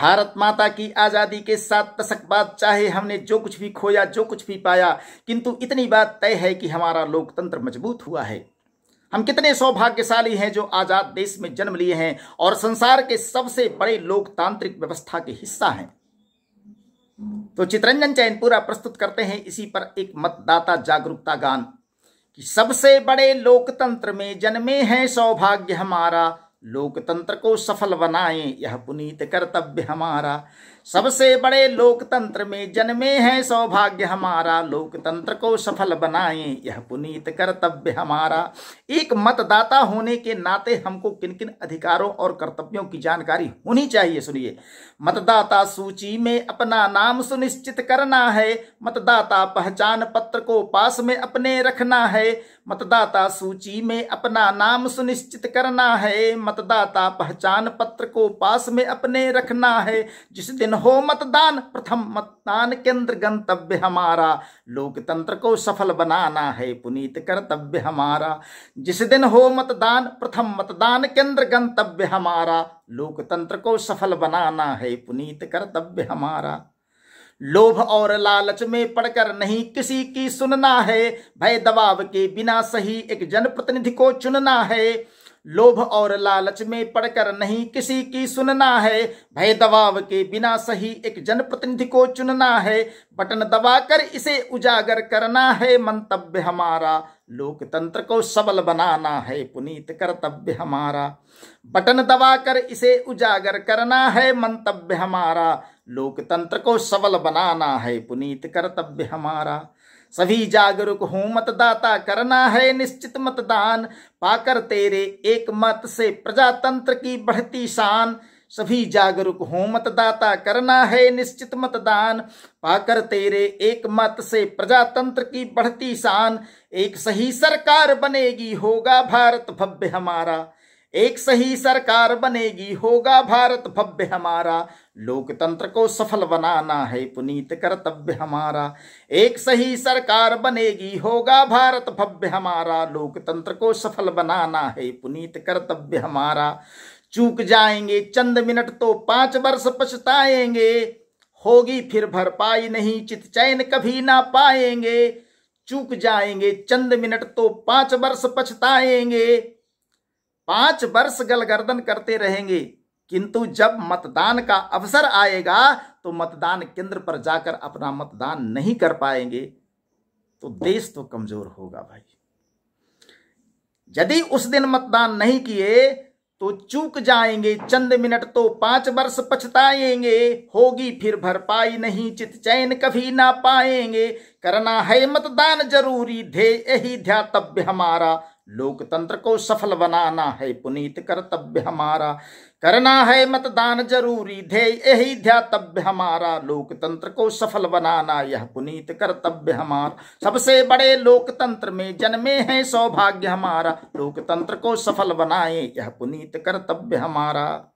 भारत माता की आज़ादी के सात दशक बाद चाहे हमने जो कुछ भी खोया जो कुछ भी पाया किंतु इतनी बात तय है कि हमारा लोकतंत्र मजबूत हुआ है हम कितने सौभाग्यशाली हैं जो आज़ाद देश में जन्म लिए हैं और संसार के सबसे बड़े लोकतांत्रिक व्यवस्था के हिस्सा हैं तो चित्रंजन चैनपुरा प्रस्तुत करते हैं इसी पर एक मतदाता जागरूकता गान कि सबसे बड़े लोकतंत्र में जन्मे हैं सौभाग्य हमारा लोकतंत्र को सफल बनाएं यह पुनीत कर्तव्य हमारा सबसे बड़े लोकतंत्र में जन्मे हैं सौभाग्य हमारा लोकतंत्र को सफल बनाएं यह पुनीत कर्तव्य हमारा एक मतदाता होने के नाते हमको किन किन अधिकारों और कर्तव्यों की जानकारी होनी चाहिए सुनिए मतदाता सूची में अपना नाम सुनिश्चित करना है मतदाता पहचान पत्र को पास में अपने रखना है मतदाता सूची में अपना नाम सुनिश्चित करना है मतदाता पहचान पत्र को पास में अपने रखना है जिस दिन हो मतदान प्रथम मतदान केंद्र गंतव्य हमारा लोकतंत्र को सफल बनाना है पुनीत कर्तव्य हमारा जिस दिन हो मतदान प्रथम मतदान केंद्र गंतव्य हमारा लोकतंत्र को सफल बनाना है पुनीत कर्तव्य हमारा लोभ और लालच में पड़कर नहीं किसी की सुनना है भय दबाव के बिना सही एक जनप्रतिनिधि को चुनना है लोभ और लालच में पड़कर नहीं किसी की सुनना है भय दबाव के बिना सही एक जनप्रतिनिधि को चुनना है बटन दबाकर इसे उजागर करना है मंतव्य हमारा लोकतंत्र को सबल बनाना है पुनीत कर्तव्य हमारा बटन दबाकर इसे उजागर करना है मंतव्य हमारा लोकतंत्र को सबल बनाना है पुनीत कर्तव्य हमारा सभी जागरूक हो मतदाता करना है निश्चित मतदान पाकर तेरे एक मत से प्रजातंत्र की बढ़ती शान सभी जागरूक हो मतदाता करना है निश्चित मतदान पाकर तेरे एक मत से प्रजातंत्र की बढ़ती शान एक सही सरकार बनेगी होगा भारत भव्य हमारा एक सही सरकार बनेगी होगा भारत भव्य हमारा लोकतंत्र को सफल बनाना है पुनीत कर्तव्य हमारा एक सही सरकार बनेगी होगा भारत भव्य हमारा लोकतंत्र को सफल बनाना है पुनीत कर्तव्य हमारा चूक जाएंगे चंद मिनट तो पांच वर्ष पछताएंगे होगी फिर भरपाई नहीं चित चैन कभी ना पाएंगे चूक जाएंगे चंद मिनट तो पांच वर्ष पछताएंगे पांच वर्ष गलगर्दन करते रहेंगे किंतु जब मतदान का अवसर आएगा तो मतदान केंद्र पर जाकर अपना मतदान नहीं कर पाएंगे तो देश तो कमजोर होगा भाई यदि उस दिन मतदान नहीं किए तो चूक जाएंगे चंद मिनट तो पांच वर्ष पछताएंगे होगी फिर भरपाई नहीं चित चैन कभी ना पाएंगे करना है मतदान जरूरी ध्येय यही ध्यातव्य हमारा लोकतंत्र को सफल बनाना है पुनीत कर्तव्य हमारा करना है मतदान जरूरी ध्येय यही ध्यातव्य हमारा लोकतंत्र को सफल बनाना यह पुनीत कर्तव्य हमारा सबसे बड़े लोकतंत्र में जन्मे हैं सौभाग्य हमारा लोकतंत्र को सफल बनाए यह पुनीत कर्तव्य हमारा